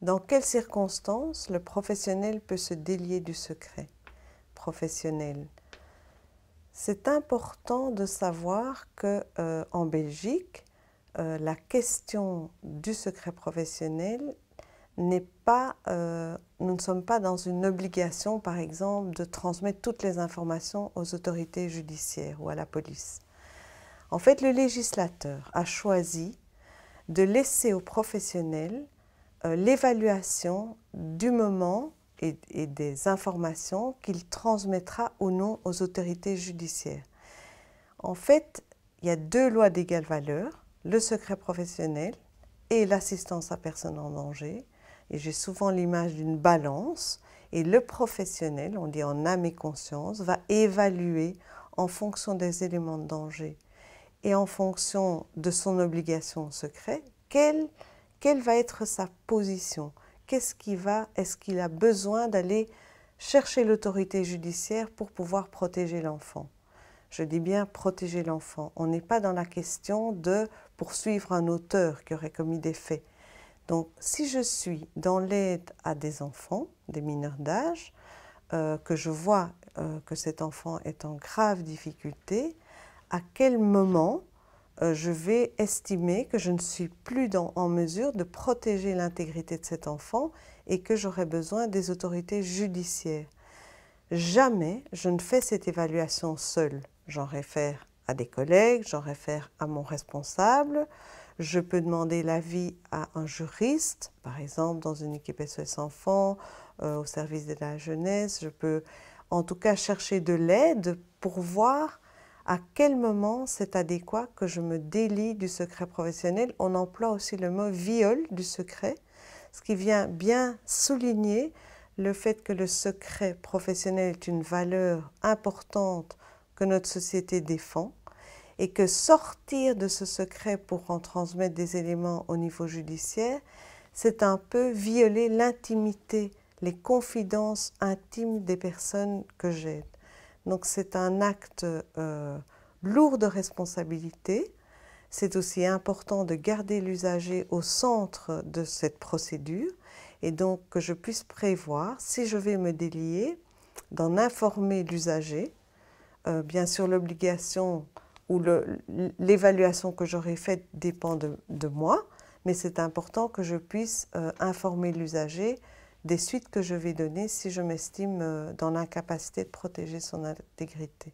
Dans quelles circonstances le professionnel peut se délier du secret professionnel C'est important de savoir que euh, en Belgique, euh, la question du secret professionnel n'est pas, euh, nous ne sommes pas dans une obligation, par exemple, de transmettre toutes les informations aux autorités judiciaires ou à la police. En fait, le législateur a choisi de laisser au professionnel euh, l'évaluation du moment et, des informations qu'il transmettra ou non aux autorités judiciaires. En fait, il y a deux lois d'égale valeur, le secret professionnel et l'assistance à personne en danger. Et j'ai souvent l'image d'une balance. Et le professionnel, on dit en âme et conscience, va évaluer en fonction des éléments de danger et en fonction de son obligation au secret, quelle quelle va être sa position Qu'est-ce qui va Est-ce qu'il a besoin d'aller chercher l'autorité judiciaire pour pouvoir protéger l'enfant Je dis bien protéger l'enfant. On n'est pas dans la question de poursuivre un auteur qui aurait commis des faits. Donc, si je suis dans l'aide à des enfants, des mineurs d'âge, euh, que je vois euh, que cet enfant est en grave difficulté, à quel moment euh, je vais estimer que je ne suis plus en mesure de protéger l'intégrité de cet enfant et que j'aurai besoin des autorités judiciaires. Jamais je ne fais cette évaluation seule. J'en réfère à des collègues, j'en réfère à mon responsable, je peux demander l'avis à un juriste, par exemple dans une équipe SOS Enfants, euh, au service de la jeunesse. Je peux en tout cas chercher de l'aide pour voir à quel moment c'est adéquat que je me délie du secret professionnel. On emploie aussi le mot viol du secret, ce qui vient bien souligner le fait que le secret professionnel est une valeur importante que notre société défend et que sortir de ce secret pour en transmettre des éléments au niveau judiciaire, c'est un peu violer l'intimité, les confidences intimes des personnes que j'aide. Donc c'est un acte euh, lourd de responsabilité. C'est aussi important de garder l'usager au centre de cette procédure et donc que je puisse prévoir, si je vais me délier, d'en informer l'usager. Euh, bien sûr, l'obligation ou l'évaluation que j'aurai faite dépend de, moi, mais c'est important que je puisse euh, informer l'usager des suites que je vais donner si je m'estime euh, dans l'incapacité de protéger son intégrité.